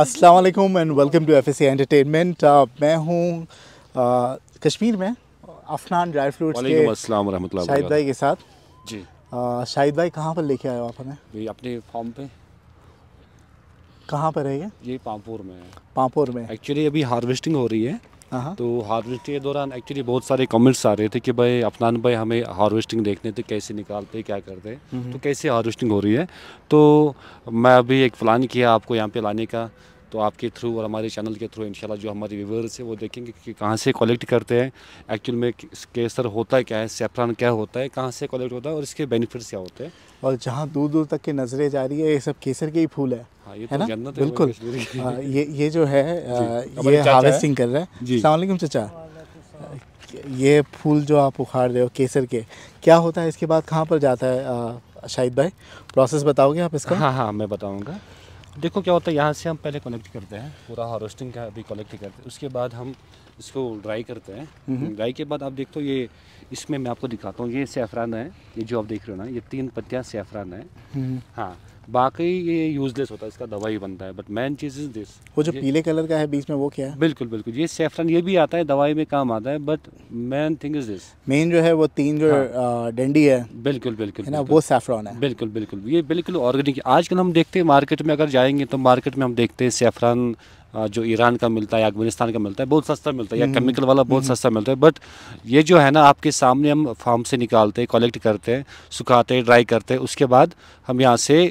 अस्सलाम वालेकुम and welcome to FSA entertainment मैं हूँ uh, कश्मीर में अफनान ड्राई फ्रूट्स के शाहिद भाई के साथ जी uh, शाहिद भाई कहाँ पर लेके आए हो आप हमें अपने फॉर्म पे कहाँ पर है ये ये पामपुर में पामपुर में एक्चुअली अभी हार्वेस्टिंग हो रही है हाँ। तो हार्वेस्टिंग के दौरान एक्चुअली बहुत सारे कमेंट्स आ रहे थे कि भाई अफनान भाई हमें हार्वेस्टिंग देखने थे तो कैसे निकालते क्या करते हम्म। तो कैसे हार्वेस्टिंग हो रही है तो मैं अभी एक प्लान किया आपको यहाँ पे लाने का तो आपके थ्रू और हमारे चैनल के थ्रू इंशाल्लाह जो हमारे व्यूवर्स है वो देखेंगे कि कहाँ से कलेक्ट करते हैं एक्चुअल में केसर होता है क्या है सेफ्रान क्या होता है कहाँ से कलेक्ट होता है और इसके बेनिफिट्स क्या होते हैं और जहाँ दूर दूर तक की नज़रें जा रही है ये सब केसर के ही फूल है हाँ, ये तो है तो ना बिल्कुल हाँ, ये ये जो है आ, ये हार्वेस्टिंग कर रहा है सलामकुम चचा ये फूल जो आप उखाड़ रहे हो केसर के क्या होता है इसके बाद कहाँ पर जाता है शाहिद भाई प्रोसेस बताओगे आप इसका हाँ हाँ मैं बताऊँगा देखो क्या होता है यहाँ से हम पहले कलेक्ट करते हैं पूरा हार्वेस्टिंग का अभी कलेक्ट करते हैं उसके बाद हम इसको ड्राई करते हैं ड्राई के बाद आप देखते हो ये इसमें मैं आपको दिखाता हूँ ये सेफरान है ये जो आप देख रहे हो ना ये तीन पत्तियाँ सेफरान है हम्म। हाँ बाकी ये यूजलेस होता है इसका दवाई बनता है बट मेन चीज़ इज दिस वो जो पीले कलर का है बीच में वो क्या है बिल्कुल बिल्कुल ये सेफ्रन ये भी आता है दवाई में काम आता है but main thing is this main जो है वो तीन जो हाँ। डंडी है बिल्कुल बिल्कुल है ना वो सेफ्रॉन है बिल्कुल बिल्कुल ये बिल्कुल ऑर्गेनिक आजकल हम देखते हैं मार्केट में अगर जाएंगे तो मार्केट में हम देखते हैं सेफ्रन जो ईरान का मिलता है अफगानिस्तान का मिलता है बहुत सस्ता मिलता है या केमिकल हम्म। वाला बहुत हम्म। सस्ता मिलता है बट ये जो है ना आपके सामने हम फार्म से निकालते हैं कलेक्ट करते हैं सुखाते हैं ड्राई करते हैं उसके बाद हम यहाँ से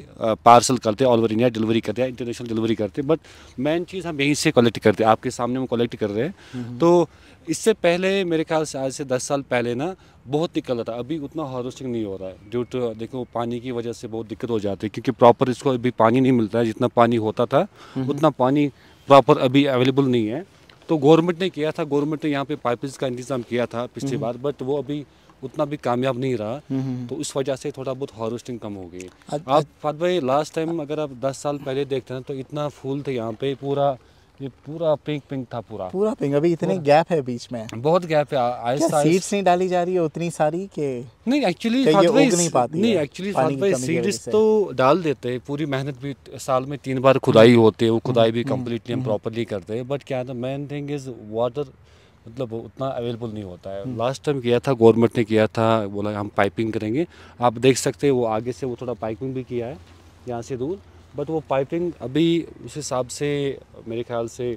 पार्सल करते हैं ऑल ओवर इंडिया डिलीवरी करते हैं इंटरनेशनल डिलीवरी करते हैं बट मेन चीज़ हम यहीं से कलेक्ट करते हैं आपके सामने हम कलेक्ट कर रहे हैं हम्म। तो इससे पहले मेरे ख्याल से आज से दस साल पहले ना बहुत निकल रहा था अभी उतना हार्वेस्टिंग नहीं हो रहा है ड्यू टू देखो पानी की वजह से बहुत दिक्कत हो जाती है क्योंकि प्रॉपर इसको अभी पानी नहीं मिलता है जितना पानी होता था उतना पानी प्रॉपर अभी अवेलेबल नहीं है तो गवर्नमेंट ने किया था गवर्नमेंट ने यहाँ पे पाइप का इंतजाम किया था पिछली हम्म। बार बट वो अभी उतना भी कामयाब नहीं रहा हम्म, हम्म। तो उस वजह से थोड़ा बहुत हार्वेस्टिंग कम हो गई आप फाद भाई लास्ट टाइम अगर आप 10 साल पहले देखते हैं तो इतना फूल थे यहाँ पे पूरा ये पूरा पिंक पिंक था पूरा पूरा पिंक अभी इतने गैप है बीच में बहुत गैप है आहिस्ता क्या सीड्स नहीं डाली जा रही है उतनी सारी के नहीं एक्चुअली नहीं पाती नहीं एक्चुअली सीड्स तो डाल देते हैं पूरी मेहनत भी साल में तीन बार खुदाई होती है वो खुदाई भी कम्प्लीटली हम प्रॉपरली करते हैं बट क्या था मेन थिंग इज वाटर मतलब उतना अवेलेबल नहीं होता है लास्ट टाइम हम्म। किया था गवर्नमेंट ने किया था बोला हम पाइपिंग करेंगे आप देख सकते हैं वो आगे से वो थोड़ा पाइपिंग भी किया है यहाँ से दूर बट वो पाइपिंग अभी उस हिसाब से मेरे ख्याल से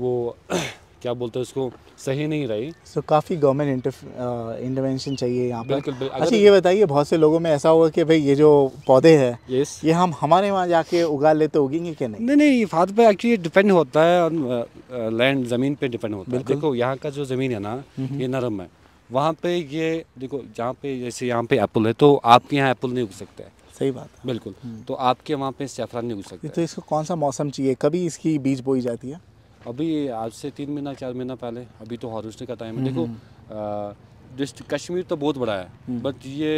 वो क्या बोलते हैं उसको सही नहीं रही सो so, काफ़ी गवर्नमेंट इंटरवेंशन चाहिए यहाँ पर बिल्कुल, बिल्कुल अच्छा ये बताइए बहुत से लोगों में ऐसा होगा कि भाई ये जो पौधे हैं yes. ये हम हमारे वहाँ जाके उगा ले तो उगेंगे कि नहीं नहीं नहीं फाद पर एक्चुअली डिपेंड होता है ऑन लैंड ज़मीन पे डिपेंड होता है देखो यहाँ का जो ज़मीन है ना ये नरम है वहाँ पे ये देखो जहाँ पे जैसे यहाँ पे एप्पल है तो आपके यहाँ एप्पल नहीं उग सकते सही बात है बिल्कुल हम्म। तो आपके वहाँ पे सैफरान नहीं उग सकता तो इसको कौन सा मौसम चाहिए कभी इसकी बीज बोई जाती है अभी आज से तीन महीना चार महीना पहले अभी तो हार्वेस्टिंग का टाइम है हम्म, देखो हम्म। डिस्ट्रिक्ट कश्मीर तो बहुत बड़ा है बट ये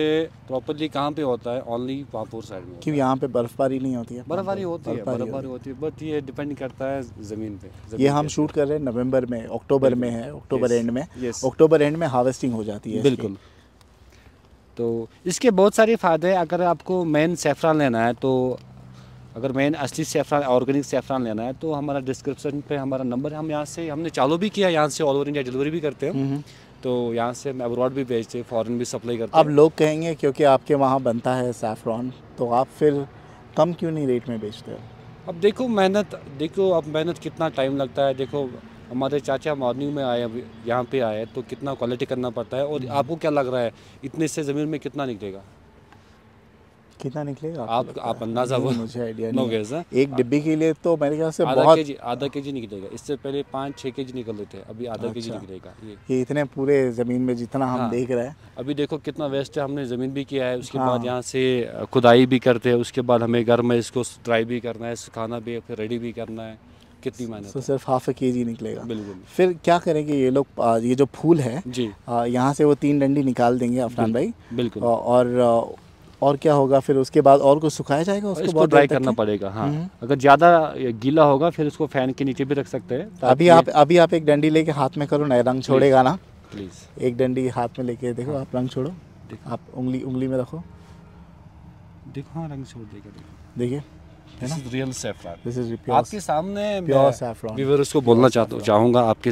प्रॉपरली कहाँ पे होता है ओनली पापोर साइड में क्योंकि यहाँ पे बर्फबारी नहीं होती है बर्फबारी होती है बर्फबारी होती है बट ये डिपेंड करता है ज़मीन पे ये हम शूट कर रहे हैं नवंबर में अक्टूबर में है अक्टूबर एंड में अक्टूबर एंड में हार्वेस्टिंग हो जाती है बिल्कुल तो इसके बहुत सारे फ़ायदे हैं अगर आपको मेन सेफ़रान लेना है तो अगर मेन असली सेफ़रान ऑर्गेनिक सेफ़रान लेना है तो हमारा डिस्क्रिप्शन पे हमारा नंबर है हम यहाँ से हमने चालू भी किया यहाँ से ऑल ओवर इंडिया डिलीवरी भी करते हैं तो यहाँ से हम अब्रॉड भी भेजते हैं फ़ॉरन भी सप्लाई करते अब लोग कहेंगे क्योंकि आपके वहाँ बनता है सेफ़रान तो आप फिर कम क्यों नहीं रेट में बेचते हो अब देखो मेहनत देखो अब मेहनत कितना टाइम लगता है देखो हमारे चाचा मॉर्निंग में आए यहाँ पे आए तो कितना क्वालिटी करना पड़ता है और आपको क्या लग रहा है इतने से ज़मीन में कितना निकलेगा कितना निकलेगा आप आप अंदाजा मुझे आइडिया नहीं है एक डिब्बी के लिए तो मेरे ख्याल से आधा के जी आधा केजी निकलेगा इससे पहले पाँच छः के जी निकल रहे थे अभी आधा अच्छा। के जी निकलेगा ये।, इतने पूरे ज़मीन में जितना हम हाँ। देख रहे हैं अभी देखो कितना वेस्ट है हमने ज़मीन भी किया है उसके हाँ। बाद यहाँ से खुदाई भी करते हैं उसके बाद हमें घर में इसको ड्राई भी करना है सुखाना भी फिर रेडी भी करना है कितनी मेहनत सिर्फ हाफ ए के जी निकलेगा बिल्कुल फिर क्या करेंगे ये लोग ये जो फूल है जी यहाँ से वो तीन डंडी निकाल देंगे अफरान भाई बिल्कुल और और क्या होगा फिर उसके बाद और कुछ सुखाया जाएगा उसको इसको ड्राई करना पड़ेगा हाँ हम्म। अगर ज़्यादा गीला होगा फिर उसको फैन के नीचे भी रख सकते हैं अभी आप अभी आप एक डंडी लेके हाथ में करो नया रंग छोड़ेगा ना प्लीज़ एक डंडी हाथ में लेके देखो हाँ। आप रंग छोड़ो आप उंगली उंगली में रखो देखो हाँ रंग छोड़ देगा देखिए आपके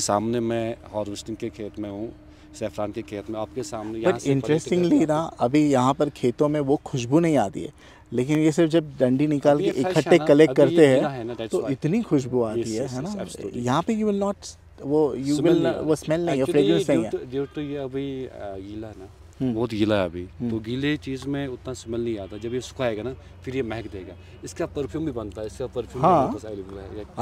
सामने मैं हार्वेस्टिंग के खेत में हूँ सेफ्रान के खेत में आपके सामने बट इंटरेस्टिंगली ना अभी यहाँ पर खेतों में वो खुशबू नहीं आती है लेकिन ये सिर्फ जब डंडी निकाल के इकट्ठे कलेक्ट करते हैं तो इतनी खुशबू आती है है ना यहाँ पे यू विल नॉट वो यू विल वो स्मेल नहीं है फ्रेग्रेंस नहीं है ड्यू टू ये अभी गीला ना हम्म। बहुत गीला है अभी हम्म। तो गीले चीज़ में उतना स्मेल नहीं आता जब ये सुखाएगा ना फिर ये महक देगा इसका परफ्यूम भी बनता है इसका परफ्यूम हाँ।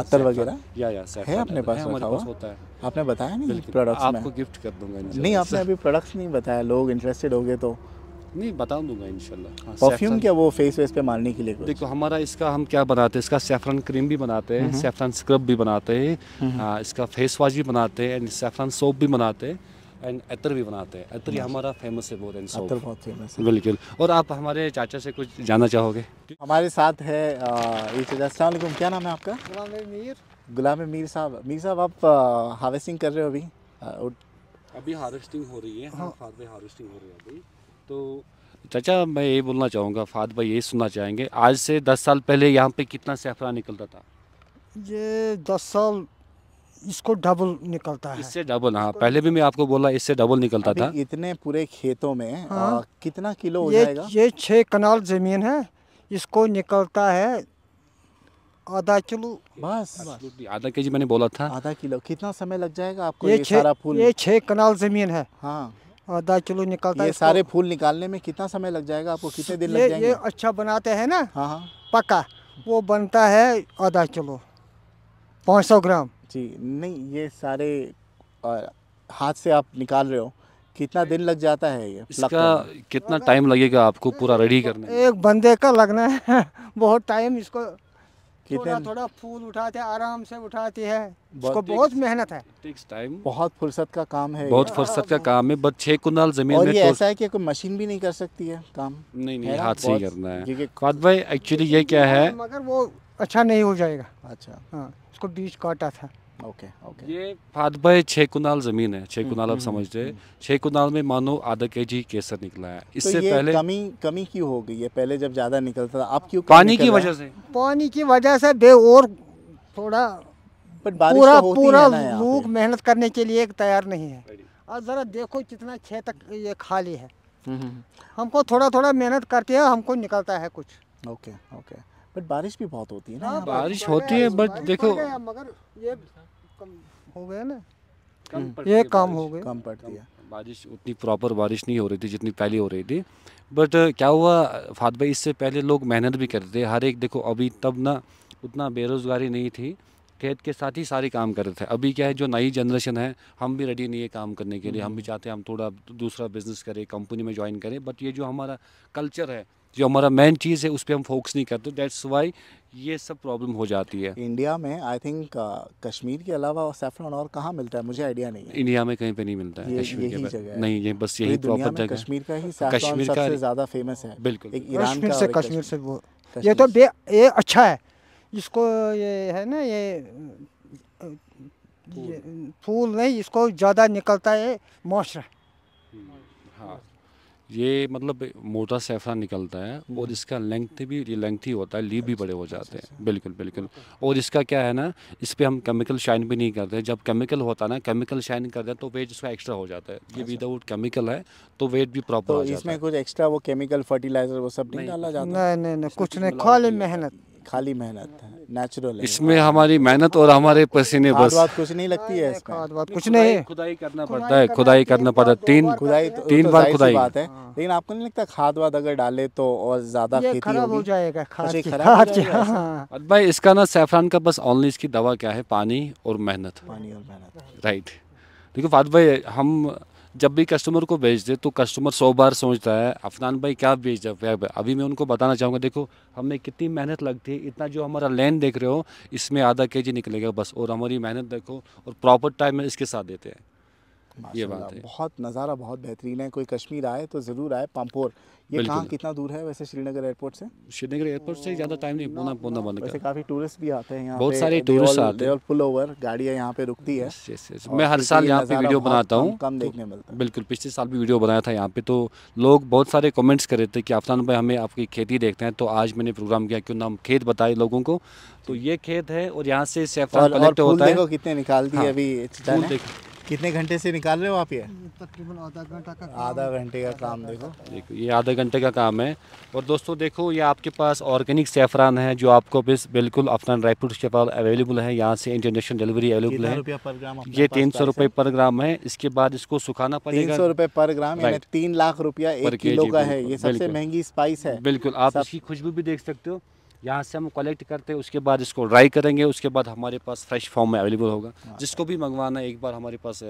अतर वगैरह या या है अपने पास हमारे पास होता है आपने बताया नहीं प्रोडक्ट्स आपको गिफ्ट कर दूंगा नहीं आपने अभी प्रोडक्ट्स नहीं बताया लोग इंटरेस्टेड हो गए तो नहीं बता दूंगा इनशाला परफ्यूम हाँ, क्या वो फेस वेस पे मारने के लिए कुछ? देखो हमारा इसका हम क्या बनाते हैं इसका सेफरन क्रीम भी बनाते हैं सेफरन हम्म। स्क्रब भी बनाते हैं हाँ, इसका फेस वॉश भी बनाते हैं एंड सेफरन सोप भी बनाते हैं एंड अतर भी बनाते हैं अतर हमारा फेमस है बहुत अतर बहुत फेमस है बिल्कुल और आप हमारे चाचा से कुछ जानना चाहोगे हमारे साथ है ये क्या नाम है आपका गुलाम मीर गुलाम मीर साहब मीर साहब आप हार्वेस्टिंग कर रहे हो अभी अभी हार्वेस्टिंग हो रही है हार्वेस्टिंग हाँ। हो रही है अभी तो चाचा मैं ये बोलना चाहूँगा फाद भाई ये सुनना चाहेंगे आज से दस साल पहले यहाँ पे कितना सैफरा निकलता था ये दस साल इसको डबल निकलता है इससे डबल हाँ पहले भी मैं आपको बोला इससे डबल निकलता था इतने पूरे खेतों में हाँ, आ, कितना किलो हो ये, जाएगा ये छः कनाल ज़मीन है इसको निकलता है आधा किलो बस, आधा के जी मैंने बोला था आधा किलो कितना समय लग जाएगा आपको ये, सारा फूल ये छः कनाल ज़मीन है हाँ आधा किलो निकलता है सारे फूल निकालने में कितना समय लग जाएगा आपको कितने दिन लग जाएंगे ये अच्छा बनाते हैं ना हाँ, हाँ। वो बनता है आधा किलो पाँच सौ ग्राम जी नहीं ये सारे आ, हाथ से आप निकाल रहे हो कितना दिन लग जाता है ये इसका कितना टाइम लगेगा आपको पूरा रेडी करने एक बंदे का लगना है बहुत टाइम इसको थोड़ा थोड़ा फूल उठाते आराम से उठाती है इसको बहुत मेहनत है टाइम बहुत फुर्सत का काम है बहुत फुर्सत का काम है बट छह कुनाल जमीन और में ये तो... ऐसा है कि कोई मशीन भी नहीं कर सकती है काम नहीं नहीं हाथ से ही करना है एक्चुअली ये क्या है मगर वो अच्छा नहीं हो जाएगा अच्छा हाँ इसको बीज काटा था ओके ओके ये फात बाय छः कुनाल ज़मीन है छः कुनाल आप हम्म, समझते हैं हम्म, हम्म। छः कुनाल में मानो आधा के जी केसर निकला है तो इससे तो पहले कमी कमी क्यों हो गई है पहले जब ज़्यादा निकलता था आप क्यों पानी की वजह से पानी की वजह से बे और थोड़ा पूरा तो पूरा लोग मेहनत करने के लिए तैयार नहीं है और ज़रा देखो कितना छः तक ये खाली है हमको थोड़ा थोड़ा मेहनत करते हैं हमको निकलता है कुछ ओके ओके बट बारिश भी बहुत होती है ना हाँ, बारिश होती है बट देखो मगर ये कम हो गए ना हम्म। ये काम हो गए कम पड़ती है बारिश उतनी प्रॉपर बारिश नहीं हो रही थी जितनी पहले हो रही थी बट क्या हुआ फात भाई इससे पहले लोग मेहनत भी करते थे हर एक देखो अभी तब ना उतना बेरोज़गारी नहीं थी खेत के साथ ही सारे काम कर रहे थे अभी क्या है जो नई जनरेशन है हम भी रेडी नहीं है काम करने के लिए हम हम्म। भी चाहते हैं हम थोड़ा दूसरा बिजनेस करें कंपनी में ज्वाइन करें बट ये जो हमारा कल्चर है जो हमारा मेन चीज़ है उस पर हम फोकस नहीं करते डेट्स वाई ये सब प्रॉब्लम हो जाती है इंडिया में आई थिंक uh, कश्मीर के अलावा सेफ्रॉन और कहाँ मिलता है मुझे आइडिया नहीं है इंडिया में कहीं पे नहीं मिलता है ये, कश्मीर के जगह नहीं ये बस यही प्रॉपर जगह कश्मीर का ही कश्मीर का ज़्यादा फेमस है बिल्कुल ईरान से कश्मीर से वो ये तो ये अच्छा है इसको ये है ना ये फूल नहीं इसको ज़्यादा निकलता है मॉइस्चर ये मतलब मोटा सैफरा निकलता है हम्म। और इसका लेंथ भी ये लेंथ ही होता है लीव भी बड़े हो जाते हैं बिल्कुल बिल्कुल और इसका क्या है ना इस पर हम केमिकल शाइन भी नहीं करते जब केमिकल होता है ना केमिकल शाइन करते हैं तो वेट इसका एक्स्ट्रा हो जाता है ये विदाउट अच्छा। केमिकल है तो वेट भी प्रॉपर तो हो जाता है इसमें कुछ एक्स्ट्रा वो केमिकल फर्टिलाइजर वो सब नहीं डाला जाता नहीं नहीं कुछ नहीं खाली मेहनत खाली मेहनत है नेचुरल इसमें हमारी मेहनत और हमारे पसीने बस बात कुछ नहीं लगती है इसमें कुछ नहीं है खुदाई करना पड़ता है खुदाई करना पड़ता है तीन खुदाई तो तीन बार खुदाई बात है हाँ। लेकिन आपको नहीं लगता खाद वाद अगर डाले तो और ज्यादा खेती हो जाएगा अच्छा, हाँ। भाई इसका ना सैफरान का बस ऑनली इसकी दवा क्या है पानी और मेहनत पानी और मेहनत राइट देखो फाद भाई हम जब भी कस्टमर को भेज दे तो कस्टमर सौ बार सोचता है अफनान भाई क्या भेज अभी मैं उनको बताना चाहूँगा देखो हमें कितनी मेहनत लगती है इतना जो हमारा लैंड देख रहे हो इसमें आधा के जी निकलेगा बस और हमारी मेहनत देखो और प्रॉपर टाइम में इसके साथ देते हैं ये बात है बहुत नज़ारा बहुत बेहतरीन है कोई कश्मीर आए तो ज़रूर आए पम्पोर ये कहाँ कितना दूर है वैसे श्रीनगर एयरपोर्ट से श्रीनगर एयरपोर्ट से ज़्यादा टाइम नहीं पौना पौना बंद वैसे काफ़ी टूरिस्ट भी आते हैं यहाँ बहुत सारे टूरिस्ट आते हैं और पुल ओवर गाड़ियाँ यहाँ पे रुकती है मैं हर साल यहाँ पे वीडियो बनाता हूँ कम तो देखने मिलता है बिल्कुल पिछले साल भी वीडियो बनाया था यहाँ पे तो लोग बहुत सारे कमेंट्स कर रहे थे कि अफसान भाई हमें आपकी खेती देखते हैं तो आज मैंने प्रोग्राम किया क्यों ना हम खेत बताए लोगों को तो ये खेत है और यहाँ से सैफरान कलेक्ट होता है कितने निकाल दिए हाँ, अभी कितने घंटे से निकाल रहे हो आप ये तकरीबन आधा घंटा का आधा घंटे का काम देखो देखो ये आधा घंटे का काम है और दोस्तों देखो ये आपके पास ऑर्गेनिक सेफरान है जो आपको बस बिल्कुल अपना रायपुर के पास अवेलेबल है यहाँ से इंटरनेशनल डिलीवरी अवेलेबल है ये तीन सौ रुपये पर ग्राम है इसके बाद इसको सुखाना पड़ेगा तीन सौ रुपये पर ग्राम तीन लाख रुपया एक किलो का है ये सबसे महंगी स्पाइस है बिल्कुल आप इसकी खुशबू भी देख सकते हो यहाँ से हम कलेक्ट करते हैं उसके बाद इसको ड्राई करेंगे उसके बाद हमारे पास फ्रेश फॉर्म में अवेलेबल होगा हाँ। जिसको भी मंगवाना है एक बार हमारे पास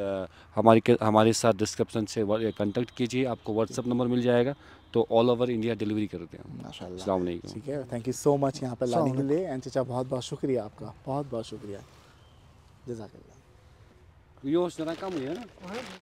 हमारे हमारे साथ डिस्क्रिप्शन से कॉन्टेक्ट कीजिए आपको व्हाट्सअप नंबर मिल जाएगा तो ऑल ओवर इंडिया डिलीवरी करते हैं ठीक है थैंक यू सो मच यहाँ पर लाने के लिए एंड चाचा बहुत बहुत शुक्रिया आपका बहुत बहुत शुक्रिया जजाक योजना काम हुआ है ना